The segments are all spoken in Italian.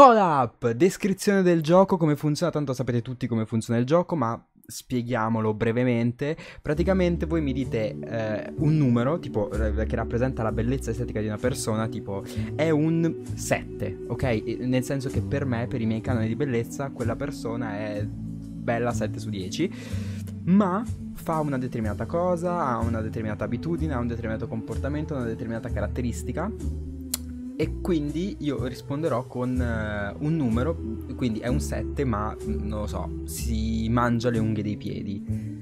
Hold up! Descrizione del gioco, come funziona, tanto sapete tutti come funziona il gioco, ma spieghiamolo brevemente. Praticamente voi mi dite eh, un numero, tipo, eh, che rappresenta la bellezza estetica di una persona, tipo, è un 7, ok? nel senso che per me, per i miei canoni di bellezza, quella persona è bella 7 su 10, ma fa una determinata cosa, ha una determinata abitudine, ha un determinato comportamento, una determinata caratteristica e quindi io risponderò con uh, un numero, quindi è un 7 ma mm, non lo so, si mangia le unghie dei piedi.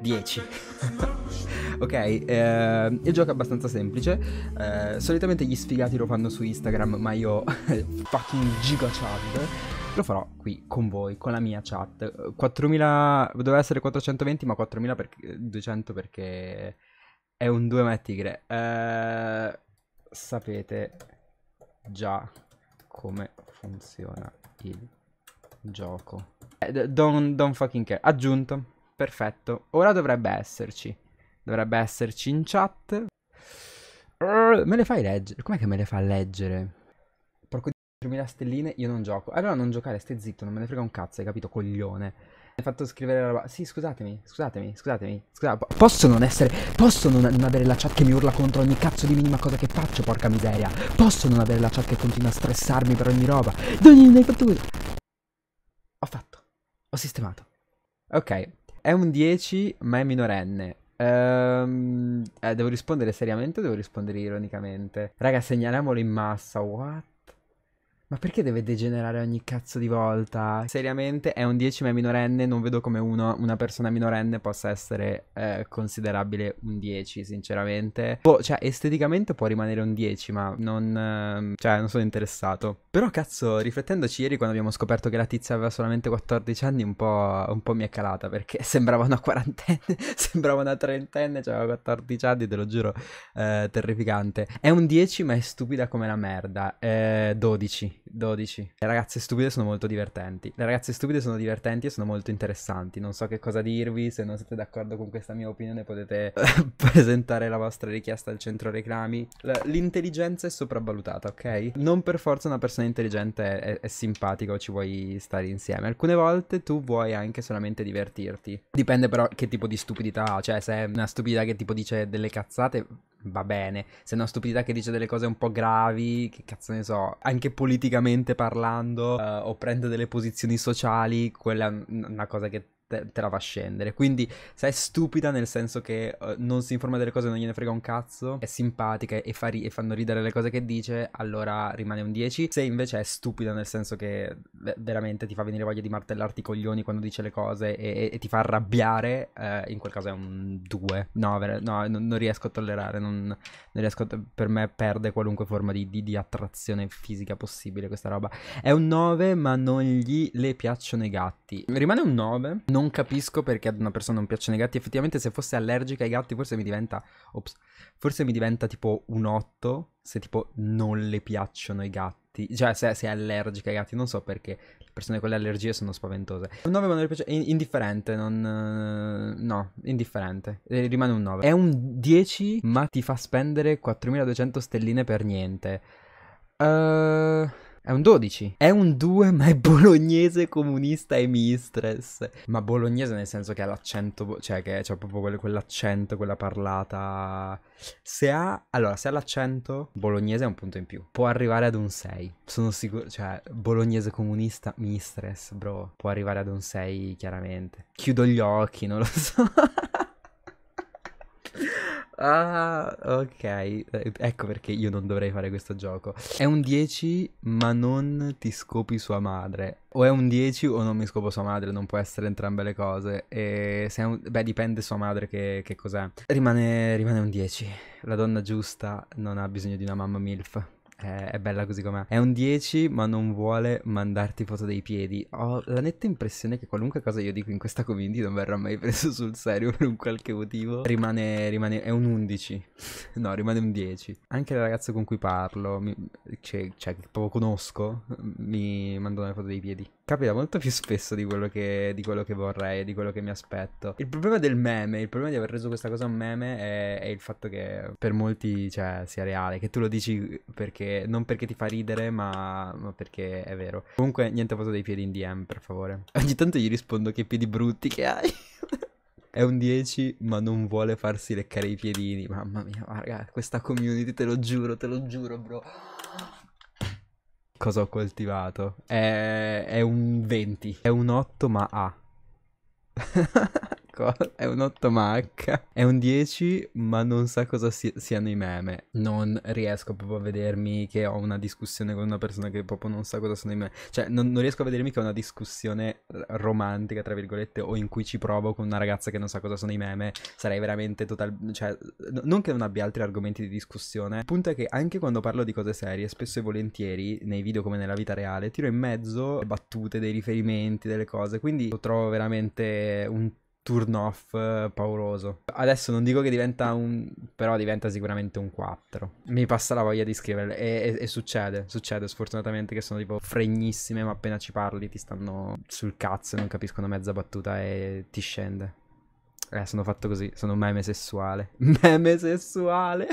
10. ok, eh, il gioco è abbastanza semplice. Eh, solitamente gli sfigati lo fanno su Instagram, ma io fucking giga chat. Lo farò qui con voi, con la mia chat. 4000 doveva essere 420, ma 4200 perché, è un 2 ma è tigre. Eh, sapete già come funziona il gioco. Eh, don't, don't fucking care. Aggiunto. Perfetto. Ora dovrebbe esserci. Dovrebbe esserci in chat. me le fai leggere? Com'è che me le fa leggere? Porco di 3000 stelline, io non gioco. Allora non giocare, stai zitto, non me ne frega un cazzo, hai capito, coglione hai fatto scrivere la roba. Sì, scusatemi, scusatemi, scusatemi. Scusa, posso non essere. Posso non, non, avere la chat che mi urla contro ogni cazzo di minima cosa che faccio, porca miseria. Posso non avere la chat che continua a stressarmi per ogni roba. Doni, ne hai fatto così. Ho fatto. Ho sistemato. Ok. È un 10, ma è minorenne. Ehm, eh, devo rispondere seriamente o devo rispondere ironicamente? Raga, segnaliamolo in massa. What? Ma perché deve degenerare ogni cazzo di volta? Seriamente, è un 10 ma è minorenne, non vedo come uno, una persona minorenne possa essere eh, considerabile un 10, sinceramente. Boh, cioè, esteticamente può rimanere un 10, ma non... Eh, cioè, non sono interessato. Però, cazzo, riflettendoci ieri quando abbiamo scoperto che la tizia aveva solamente 14 anni, un po', un po mi è calata, perché sembrava una quarantenne, sembrava una trentenne, cioè aveva 14 anni, te lo giuro, eh, terrificante. È un 10 ma è stupida come la merda, 12. Eh, 12. Le ragazze stupide sono molto divertenti. Le ragazze stupide sono divertenti e sono molto interessanti. Non so che cosa dirvi, se non siete d'accordo con questa mia opinione potete presentare la vostra richiesta al centro reclami. L'intelligenza è sopravvalutata, ok? Non per forza una persona intelligente è, è simpatica o ci vuoi stare insieme. Alcune volte tu vuoi anche solamente divertirti. Dipende però che tipo di stupidità, cioè se è una stupidità che tipo dice delle cazzate va bene. Se è una stupidità che dice delle cose un po' gravi, che cazzo ne so, anche politicamente parlando, eh, o prende delle posizioni sociali, quella è una cosa che te, te la fa scendere. Quindi, se è stupida nel senso che uh, non si informa delle cose, non gliene frega un cazzo, è simpatica e, fa ri- e fanno ridere le cose che dice, allora rimane un 10. Se invece è stupida nel senso che veramente ti fa venire voglia di martellarti i coglioni quando dice le cose e, e ti fa arrabbiare, eh, in quel caso è un 2. No, no non, non, riesco a tollerare, non, non riesco a, per me perde qualunque forma di, di, di, attrazione fisica possibile questa roba. È un 9 ma non gli le piacciono i gatti. Rimane un 9, non capisco perché ad una persona non piacciono i gatti, effettivamente se fosse allergica ai gatti forse mi diventa... Ops, forse mi diventa tipo un 8 se tipo non le piacciono i gatti gatti, cioè se, se, è allergica ai gatti, non so perché le persone con le allergie sono spaventose. Un 9 non piace, indifferente, non... Eh, no, indifferente, eh, rimane un 9. È un 10 ma ti fa spendere 4200 stelline per niente. Ehm... Uh... È un 12. È un 2, ma è bolognese comunista e mistress. Ma bolognese nel senso che ha l'accento, cioè che c'è proprio quel, quell'accento, quella parlata. Se ha, allora, se ha l'accento, bolognese è un punto in più. Può arrivare ad un 6. Sono sicuro, cioè, bolognese comunista, mistress, bro. Può arrivare ad un 6, chiaramente. Chiudo gli occhi, non lo so. Ah, ok. Eh, ecco perché io non dovrei fare questo gioco. È un 10, ma non ti scopi sua madre. O è un 10 o non mi scopo sua madre, non può essere entrambe le cose. E se un... Beh, dipende sua madre che, che cos'è. Rimane, rimane un 10. La donna giusta non ha bisogno di una mamma MILF è, eh, è bella così com'è. È un 10, ma non vuole mandarti foto dei piedi. Ho la netta impressione che qualunque cosa io dico in questa community non verrà mai preso sul serio per un qualche motivo. Rimane, rimane è un 11. no, rimane un 10. Anche la ragazza con cui parlo, mi, cioè, cioè, che proprio conosco, mi mandano le foto dei piedi capita molto più spesso di quello, che, di quello che vorrei, di quello che mi aspetto. Il problema del meme, il problema di aver reso questa cosa un meme è, è il fatto che per molti cioè, sia reale, che tu lo dici perché, non perché ti fa ridere, ma, ma perché è vero. Comunque, niente foto dei piedi in DM, per favore. Ogni tanto gli rispondo che piedi brutti che hai. è un 10 ma non vuole farsi leccare i piedini. Mamma mia, raga, questa community, te lo giuro, te lo giuro, bro. Cosa ho coltivato? È, è un 20. È un 8 ma A. cosa. È un 8 Mac. È un 10, ma non sa cosa si- siano i meme. Non riesco proprio a vedermi che ho una discussione con una persona che proprio non sa cosa sono i meme. Cioè, non, non riesco a vedermi che ho una discussione romantica, tra virgolette, o in cui ci provo con una ragazza che non sa cosa sono i meme. Sarei veramente total... Cioè, n- non che non abbia altri argomenti di discussione. Il punto è che anche quando parlo di cose serie, spesso e volentieri, nei video come nella vita reale, tiro in mezzo battute, dei riferimenti, delle cose. Quindi lo trovo veramente un turn off eh, pauroso. Adesso non dico che diventa un... però diventa sicuramente un 4. Mi passa la voglia di scriverle e, e, e, succede, succede sfortunatamente che sono tipo fregnissime ma appena ci parli ti stanno sul cazzo e non capiscono mezza battuta e ti scende. Eh, sono fatto così, sono un meme sessuale. Meme sessuale!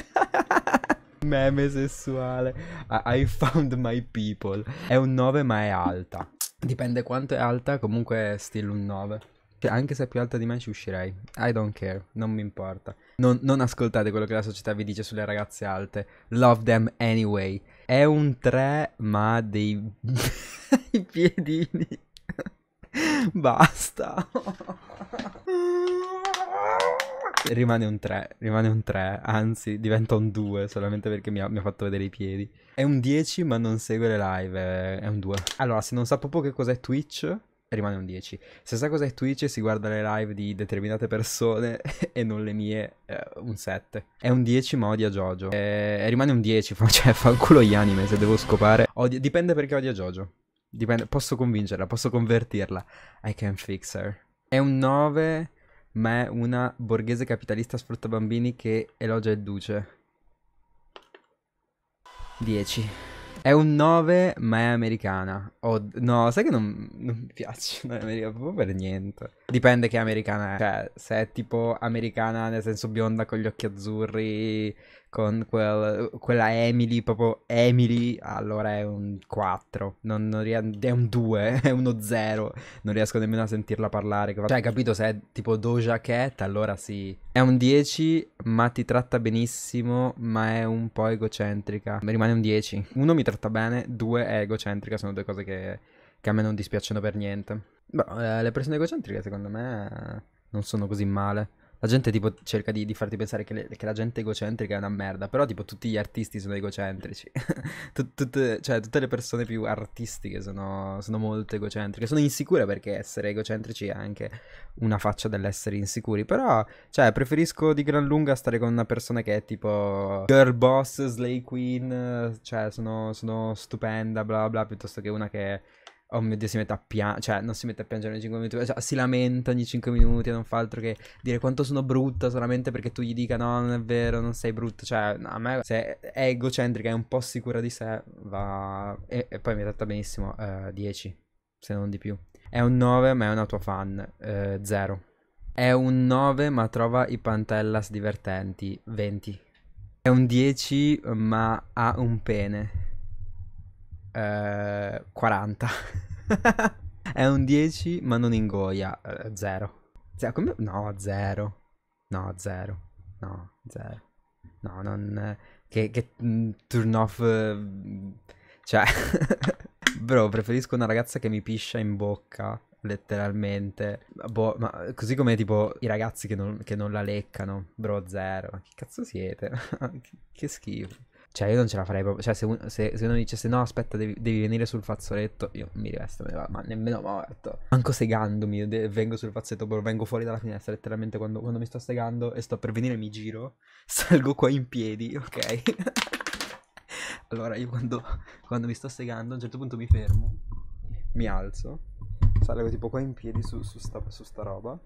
meme sessuale. I, I found my people. È un 9 ma è alta. Dipende quanto è alta, comunque è still un 9. Cioè, anche se è più alta di me ci uscirei. I don't care, non mi importa. Non, non ascoltate quello che la società vi dice sulle ragazze alte. Love them anyway. È un 3, ma dei... I piedini. Basta. rimane un 3, rimane un 3, anzi diventa un 2 solamente perché mi ha, mi ha, fatto vedere i piedi. È un 10 ma non segue le live, eh, è un 2. Allora, se non sa proprio che cos'è Twitch, rimane un 10. Stessa cosa è Twitch, si guarda le live di determinate persone e non le mie, eh, un 7. È un 10 ma odia Jojo. E eh, eh, rimane un 10, fa, cioè fa un culo gli anime se devo scopare. Odia, dipende perché odia Jojo. Dipende, posso convincerla, posso convertirla. I can fix her. È un 9, ma è una borghese capitalista sfrutta bambini che elogia il duce. 10. È un 9, ma è americana. Oh, no, sai che non, non mi piace l'America proprio per niente. Dipende che americana è. Cioè, se è tipo americana nel senso bionda con gli occhi azzurri, con quel, quella Emily, proprio Emily, allora è un 4, non, non ries- è un 2, è uno 0, non riesco nemmeno a sentirla parlare. Cioè, hai capito se è tipo Doja Cat, allora sì. È un 10, ma ti tratta benissimo, ma è un po' egocentrica. Mi rimane un 10. Uno mi tratta bene, due è egocentrica, sono due cose che, che a me non dispiacciono per niente. Beh, boh, le persone egocentriche secondo me non sono così male. La gente tipo cerca di, di farti pensare che, le, che, la gente egocentrica è una merda, però tipo tutti gli artisti sono egocentrici. Tut, tutte, cioè tutte le persone più artistiche sono, sono, molto egocentriche, sono insicure perché essere egocentrici è anche una faccia dell'essere insicuri, però cioè preferisco di gran lunga stare con una persona che è tipo girl boss, slay queen, cioè sono, sono stupenda, bla bla, piuttosto che una che... È, oh mio Dio, si mette a piangere, cioè non si mette a piangere ogni 5 minuti, cioè, si lamenta ogni 5 minuti e non fa altro che dire quanto sono brutta solamente perché tu gli dica no, non è vero, non sei brutta, cioè a me se è egocentrica, è un po' sicura di sé, va... E, e poi mi ha tratta benissimo, uh, eh, 10, se non di più. È un 9, ma è una tua fan, uh, È un 9, ma trova i pantellas divertenti, 20. È un 10, ma ha un pene, eh, 40. è un 10, ma non ingoia. 0. Eh, no, 0. No, 0. No, 0. No, non... Che, che mm, turn off... Eh, cioè... Bro, preferisco una ragazza che mi piscia in bocca letteralmente. Boh, ma così come tipo i ragazzi che non, che non la leccano, bro, zero. Ma che cazzo siete? che, che schifo. Cioè, io non ce la farei proprio. Cioè, se, un, se, se uno dicesse no, aspetta, devi, devi, venire sul fazzoletto, io mi rivesto, me va, ma nemmeno morto. Manco segandomi, de- vengo sul fazzoletto, proprio vengo fuori dalla finestra, letteralmente quando, quando mi sto segando e sto per venire mi giro, salgo qua in piedi, ok? allora, io quando, quando mi sto segando, a un certo punto mi fermo, mi alzo, salgo tipo qua in piedi su, su, sta, su sta roba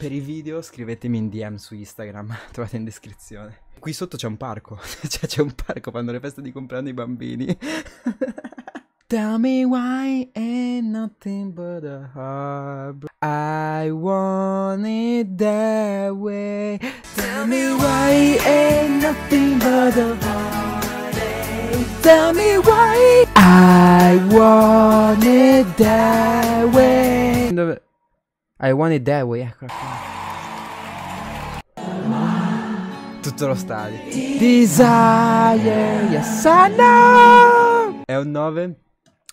per i video scrivetemi in DM su Instagram, trovate in descrizione. Qui sotto c'è un parco, cioè c'è un parco, quando le feste di compleanno i bambini. Tell me why ain't nothing but a harbor. I want it that way. Tell me why ain't nothing but a heartache. Tell me why I want it that way. Dove? I want it that way, eccola qua. Tutto lo stadio. Desire, yes I know! È un 9,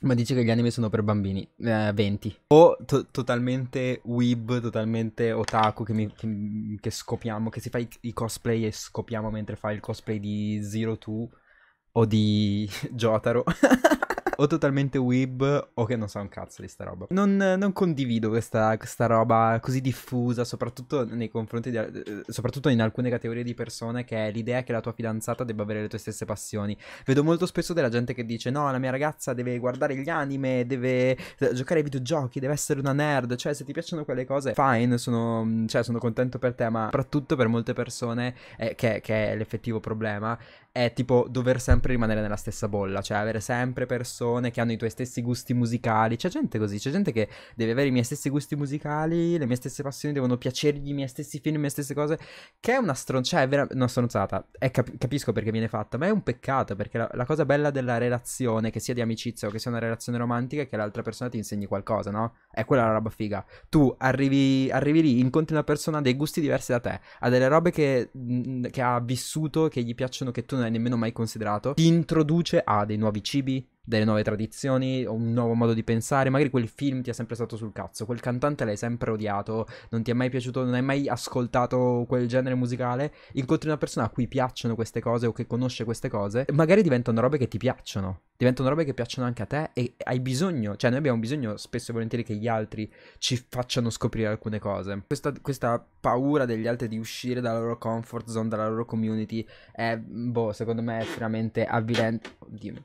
ma dice che gli anime sono per bambini. Eh, 20. O to totalmente weeb, totalmente otaku, che, mi, che, che scopiamo, che si fa i, i, cosplay e scopiamo mentre fa il cosplay di Zero Two o di Jotaro o totalmente weeb o che non sa un cazzo di sta roba. Non, non condivido questa, questa, roba così diffusa, soprattutto nei confronti di, eh, soprattutto in alcune categorie di persone, che è l'idea che la tua fidanzata debba avere le tue stesse passioni. Vedo molto spesso della gente che dice: No, la mia ragazza deve guardare gli anime, deve eh, giocare ai videogiochi, deve essere una nerd. Cioè, se ti piacciono quelle cose, fine, sono, cioè, sono contento per te, ma soprattutto per molte persone, eh, che, che è l'effettivo problema, è tipo dover sempre rimanere nella stessa bolla, cioè avere sempre persone che hanno i tuoi stessi gusti musicali. C'è gente così, c'è gente che deve avere i miei stessi gusti musicali, le mie stesse passioni devono piacergli, i miei stessi film, le mie stesse cose, che è una stronzata, cioè è vera- una stronzata. Cap- capisco perché viene fatta, ma è un peccato perché la-, la cosa bella della relazione, che sia di amicizia o che sia una relazione romantica, è che l'altra persona ti insegni qualcosa, no? È quella la roba figa. Tu arrivi, arrivi lì, incontri una persona ha dei gusti diversi da te, ha delle robe che, che ha vissuto, che gli piacciono, che tu non non hai nemmeno mai considerato, ti introduce a dei nuovi cibi, delle nuove tradizioni, un nuovo modo di pensare, magari quel film ti è sempre stato sul cazzo, quel cantante l'hai sempre odiato, non ti è mai piaciuto, non hai mai ascoltato quel genere musicale, incontri una persona a cui piacciono queste cose o che conosce queste cose, magari diventano robe che ti piacciono, diventano robe che piacciono anche a te e hai bisogno, cioè noi abbiamo bisogno spesso e volentieri che gli altri ci facciano scoprire alcune cose. Questa, questa paura degli altri di uscire dalla loro comfort zone, dalla loro community, è, boh, secondo me è estremamente avvilente. Oddio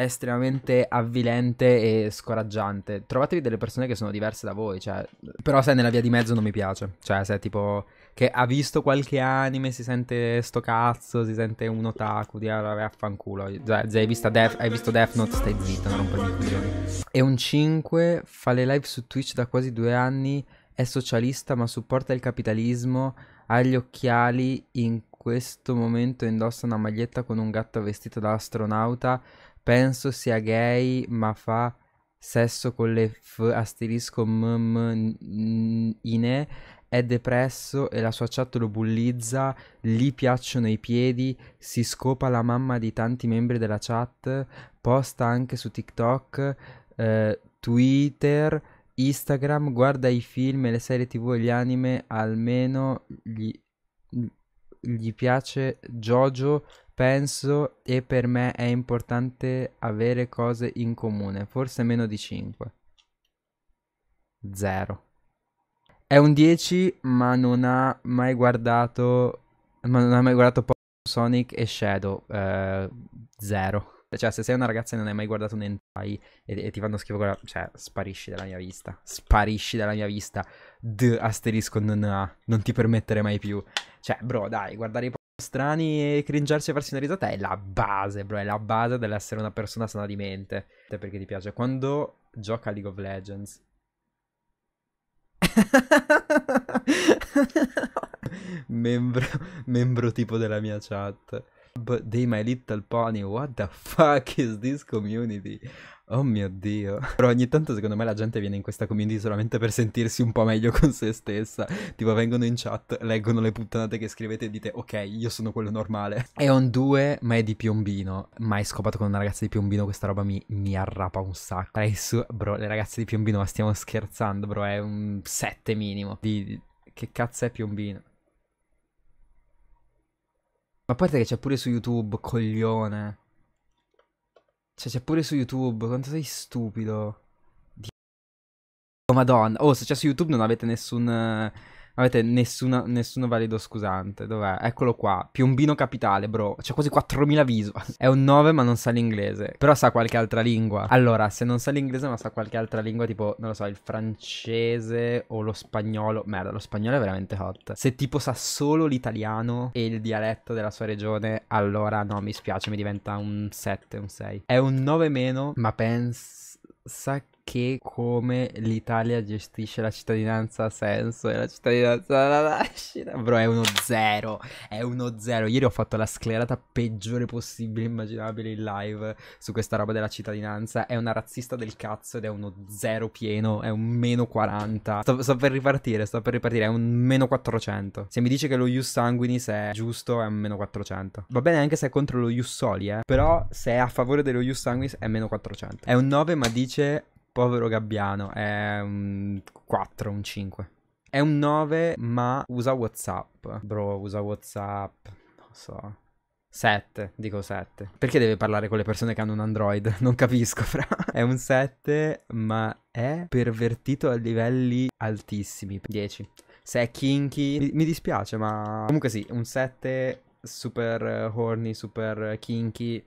è estremamente avvilente e scoraggiante. Trovatevi delle persone che sono diverse da voi, cioè, però se nella via di mezzo non mi piace, cioè se è tipo che ha visto qualche anime, si sente sto cazzo, si sente un otaku, di ah, vaffanculo, già, hai, hai, visto Death Note, stai zitto, non rompermi i coglioni. E un 5 fa le live su Twitch da quasi due anni, è socialista ma supporta il capitalismo, ha gli occhiali in questo momento indossa una maglietta con un gatto vestito da astronauta penso sia gay, ma fa sesso con le f asterisco mm ine è depresso e la sua chat lo bullizza, gli piacciono i piedi, si scopa la mamma di tanti membri della chat, posta anche su TikTok, eh, Twitter, Instagram, guarda i film, e le serie tv e gli anime, almeno gli, gli piace Jojo penso e per me è importante avere cose in comune, forse meno di 5. 0. È un 10, ma non ha mai guardato ma non ha mai guardato Sonic e Shadow 0. Eh, cioè, se sei una ragazza e non hai mai guardato un hentai e, e ti fanno schifo quella... Cioè, sparisci dalla mia vista. Sparisci dalla mia vista. D asterisco non, non ti permettere mai più. Cioè, bro, dai, guardare i strani e cringiarsi e farsi una risata è la base, bro. È la base dell'essere una persona sana di mente. Perché ti piace. Quando gioca a League of Legends. membro, membro tipo della mia chat. But they my little pony, what the fuck is this community? Oh mio dio. Però ogni tanto secondo me la gente viene in questa community solamente per sentirsi un po' meglio con se stessa. Tipo vengono in chat, leggono le puttanate che scrivete e dite ok, io sono quello normale. È on 2, ma è di Piombino. Mai scopato con una ragazza di Piombino, questa roba mi, mi arrapa un sacco. Adesso, bro, le ragazze di Piombino, ma stiamo scherzando, bro, è un 7 minimo. Di, di, che cazzo è Piombino? Ma a parte che c'è pure su YouTube, coglione. Cioè, c'è pure su YouTube, quanto sei stupido. Dio. Oh, madonna. Oh, se c'è su YouTube non avete nessun... Eh, Avete nessuna, nessuno valido scusante. Dov'è? Eccolo qua. Piombino capitale, bro. C'è quasi 4.000 visual. È un 9 ma non sa l'inglese. Però sa qualche altra lingua. Allora, se non sa l'inglese ma sa qualche altra lingua, tipo, non lo so, il francese o lo spagnolo. Merda, lo spagnolo è veramente hot. Se tipo sa solo l'italiano e il dialetto della sua regione, allora no, mi spiace, mi diventa un 7, un 6. È un 9 meno, ma pensa sa che come l'Italia gestisce la cittadinanza ha senso e la cittadinanza alla nascita. Bro, è uno zero. È uno zero. Ieri ho fatto la sclerata peggiore possibile immaginabile in live su questa roba della cittadinanza. È una razzista del cazzo ed è uno zero pieno. È un meno 40. Sto, sto per ripartire, sto per ripartire. È un meno 400. Se mi dice che lo Ius Sanguinis è giusto, è un meno 400. Va bene anche se è contro lo Ius Soli, eh. Però se è a favore dello Ius Sanguinis è meno 400. È un 9 ma dice Povero Gabbiano, è un 4, un 5. È un 9, ma usa WhatsApp. Bro, usa WhatsApp. Non so. 7, dico 7. Perché deve parlare con le persone che hanno un Android? Non capisco, fra. È un 7, ma è pervertito a livelli altissimi. 10. Se è kinky, mi, mi dispiace, ma comunque sì, un 7 super horny, super kinky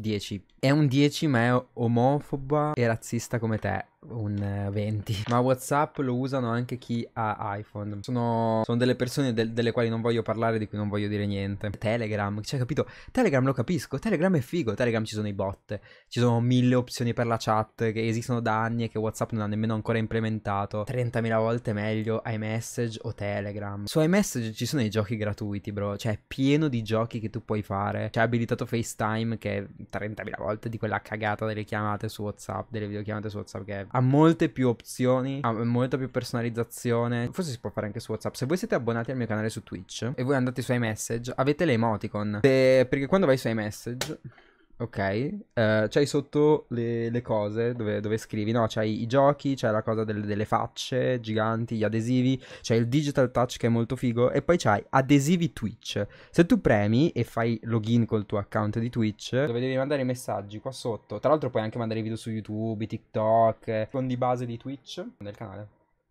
10. È un 10 ma è omofoba e razzista come te un 20. Eh, Ma WhatsApp lo usano anche chi ha iPhone. Sono, sono delle persone del, delle quali non voglio parlare, di cui non voglio dire niente. Telegram, cioè, capito? Telegram lo capisco. Telegram è figo. Telegram ci sono i bot. Ci sono mille opzioni per la chat che esistono da anni e che WhatsApp non ha nemmeno ancora implementato. 30.000 volte meglio iMessage o Telegram. Su iMessage ci sono i giochi gratuiti, bro. Cioè, è pieno di giochi che tu puoi fare. C'è abilitato FaceTime che è 30.000 volte di quella cagata delle chiamate su WhatsApp, delle videochiamate su WhatsApp che è ha molte più opzioni, ha molta più personalizzazione. Forse si può fare anche su WhatsApp. Se voi siete abbonati al mio canale su Twitch e voi andate sui message, avete le emoticon. Se... perché quando vai sui message Ok, uh, c'hai sotto le, le cose dove, dove, scrivi, no? C'hai i giochi, c'è la cosa delle, delle, facce giganti, gli adesivi, c'è il digital touch che è molto figo e poi c'hai adesivi Twitch. Se tu premi e fai login col tuo account di Twitch, dove devi mandare i messaggi qua sotto, tra l'altro puoi anche mandare video su YouTube, TikTok, con di base di Twitch nel canale,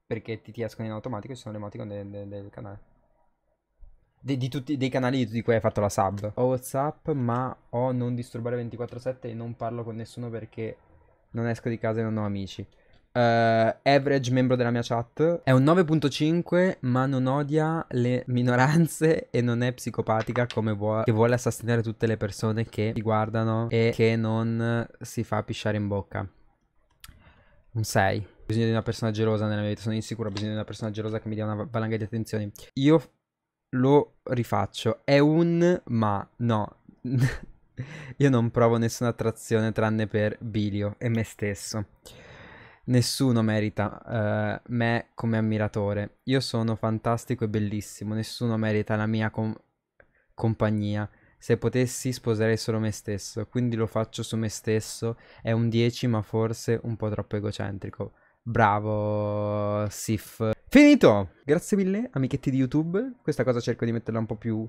perché ti, ti escono in automatico e ci sono le emoticon del, del, del canale di, di tutti, dei canali di cui hai fatto la sub. Ho WhatsApp, ma ho non disturbare 24-7 e non parlo con nessuno perché non esco di casa e non ho amici. Uh, average membro della mia chat è un 9.5 ma non odia le minoranze e non è psicopatica come vuole che vuole assassinare tutte le persone che ti guardano e che non si fa pisciare in bocca un 6 ho bisogno di una persona gelosa nella mia vita sono insicuro ho bisogno di una persona gelosa che mi dia una valanga di attenzioni io lo rifaccio. È un ma, no. Io non provo nessuna attrazione tranne per Bilio e me stesso. Nessuno merita uh, me come ammiratore. Io sono fantastico e bellissimo. Nessuno merita la mia com- compagnia. Se potessi sposerei solo me stesso, quindi lo faccio su me stesso. È un 10 ma forse un po' troppo egocentrico. Bravo, Sif. Finito! Grazie mille, amichetti di YouTube. Questa cosa cerco di metterla un po' più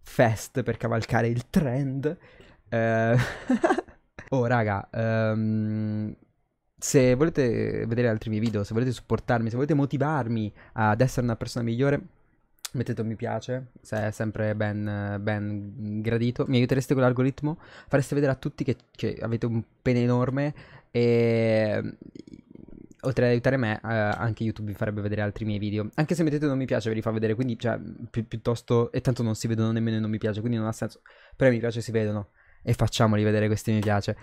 fast per cavalcare il trend. Eh... oh, raga. Um... Se volete vedere altri miei video, se volete supportarmi, se volete motivarmi ad essere una persona migliore, mettete un mi piace, se è sempre ben, ben gradito. Mi aiutereste con l'algoritmo, fareste vedere a tutti che, che avete un pene enorme e oltre ad aiutare me, eh, anche YouTube vi farebbe vedere altri miei video. Anche se mettete non mi piace ve li fa vedere, quindi cioè, pi piuttosto... E tanto non si vedono nemmeno i non mi piace, quindi non ha senso. Però i mi piace si vedono. E facciamoli vedere questi mi piace.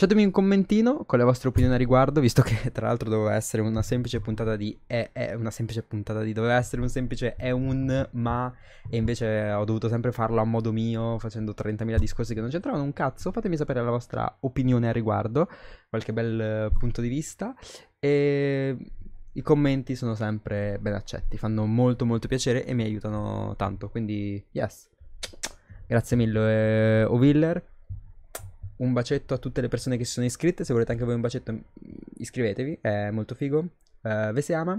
Lasciatemi un commentino con la vostra opinione a riguardo, visto che tra l'altro doveva essere una semplice puntata di è, è, una semplice puntata di doveva essere un semplice è un ma e invece ho dovuto sempre farlo a modo mio, facendo 30.000 discorsi che non c'entravano un cazzo. Fatemi sapere la vostra opinione a riguardo, qualche bel eh, punto di vista e i commenti sono sempre ben accetti, fanno molto molto piacere e mi aiutano tanto, quindi yes. Grazie mille eh, Oviller. Un bacetto a tutte le persone che si sono iscritte, se volete anche voi un bacetto mm, iscrivetevi, è molto figo. Uh, ve si ama.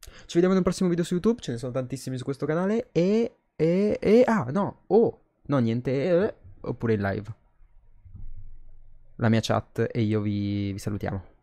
Ci vediamo nel prossimo video su YouTube, ce ne sono tantissimi su questo canale e e, e ah no, oh, no niente, eh, oppure in live. La mia chat e io vi, vi salutiamo.